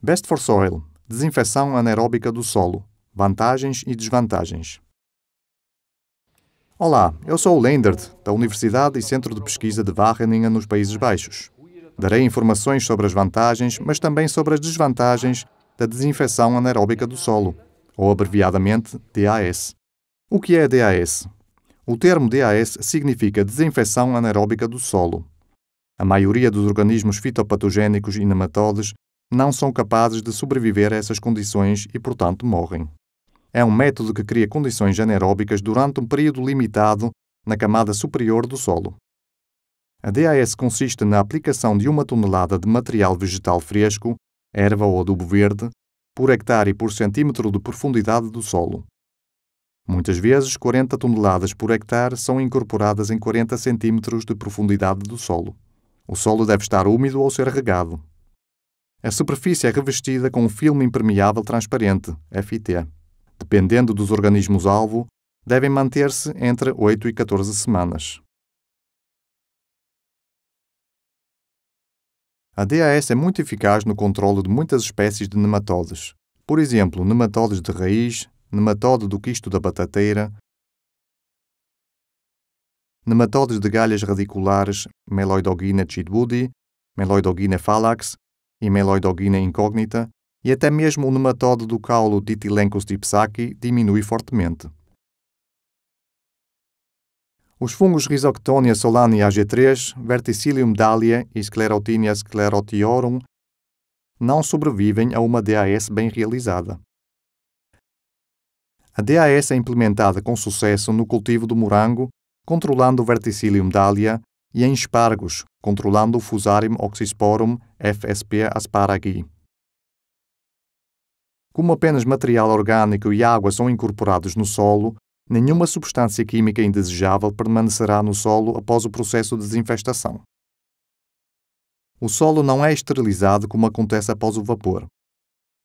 Best for Soil Desinfecção anaeróbica do solo Vantagens e desvantagens. Olá, eu sou o Leendert, da Universidade e Centro de Pesquisa de Wageningen, nos Países Baixos. Darei informações sobre as vantagens, mas também sobre as desvantagens da desinfecção anaeróbica do solo, ou abreviadamente DAS. O que é DAS? O termo DAS significa desinfecção anaeróbica do solo. A maioria dos organismos fitopatogénicos e nematodes não são capazes de sobreviver a essas condições e, portanto, morrem. É um método que cria condições anaeróbicas durante um período limitado na camada superior do solo. A DAS consiste na aplicação de uma tonelada de material vegetal fresco, erva ou adubo verde, por hectare por centímetro de profundidade do solo. Muitas vezes, 40 toneladas por hectare são incorporadas em 40 centímetros de profundidade do solo. O solo deve estar úmido ou ser regado, a superfície é revestida com um filme impermeável transparente, FIT. Dependendo dos organismos-alvo, devem manter-se entre 8 e 14 semanas. A DAS é muito eficaz no controle de muitas espécies de nematodes. Por exemplo, nematodes de raiz, nematode do quisto da batateira, nematodes de galhas radiculares Meloidogina chidwoodi, Meloidogina phalax amiloidogina incógnita e até mesmo o nematode do caulo Ditilencus dipsaci diminui fortemente. Os fungos Rhizoctonia solani AG3, Verticillium dahlia e Sclerotinia sclerotiorum não sobrevivem a uma DAS bem realizada. A DAS é implementada com sucesso no cultivo do morango, controlando o Verticillium dahlia e em espargos, controlando o Fusarium oxysporum FSP asparagi. Como apenas material orgânico e água são incorporados no solo, nenhuma substância química indesejável permanecerá no solo após o processo de desinfestação. O solo não é esterilizado como acontece após o vapor.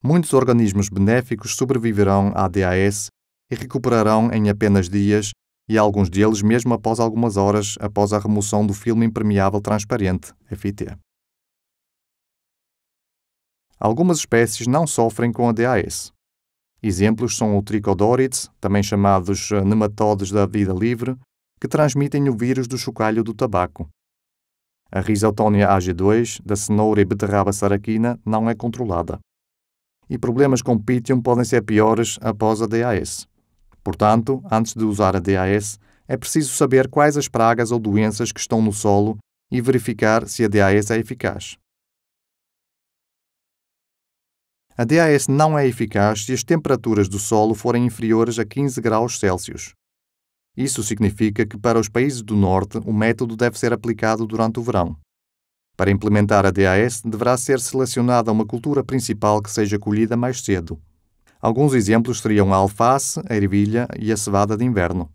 Muitos organismos benéficos sobreviverão à DAS e recuperarão em apenas dias e alguns deles mesmo após algumas horas após a remoção do filme impermeável transparente, FIT. Algumas espécies não sofrem com a DAS. Exemplos são o Trichodorites, também chamados eh, nematodes da vida livre, que transmitem o vírus do chocalho do tabaco. A Rhizotonia AG2, da cenoura e beterraba saraquina, não é controlada. E problemas com Pythium podem ser piores após a DAS. Portanto, antes de usar a DAS, é preciso saber quais as pragas ou doenças que estão no solo e verificar se a DAS é eficaz. A DAS não é eficaz se as temperaturas do solo forem inferiores a 15 graus Celsius. Isso significa que para os países do norte o método deve ser aplicado durante o verão. Para implementar a DAS, deverá ser selecionada uma cultura principal que seja colhida mais cedo, Alguns exemplos seriam a alface, a ervilha e a cevada de inverno.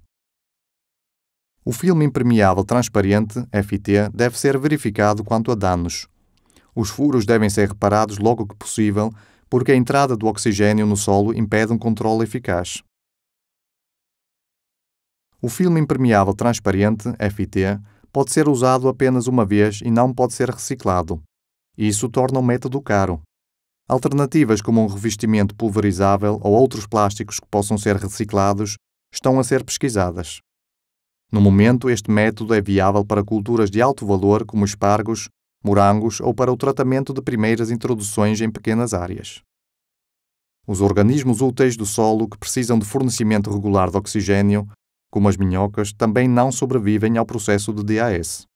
O filme impermeável transparente, FT, deve ser verificado quanto a danos. Os furos devem ser reparados logo que possível, porque a entrada do oxigênio no solo impede um controle eficaz. O filme impermeável transparente, FT, pode ser usado apenas uma vez e não pode ser reciclado. Isso torna o método caro. Alternativas como um revestimento pulverizável ou outros plásticos que possam ser reciclados estão a ser pesquisadas. No momento, este método é viável para culturas de alto valor, como espargos, morangos ou para o tratamento de primeiras introduções em pequenas áreas. Os organismos úteis do solo que precisam de fornecimento regular de oxigênio, como as minhocas, também não sobrevivem ao processo de DAS.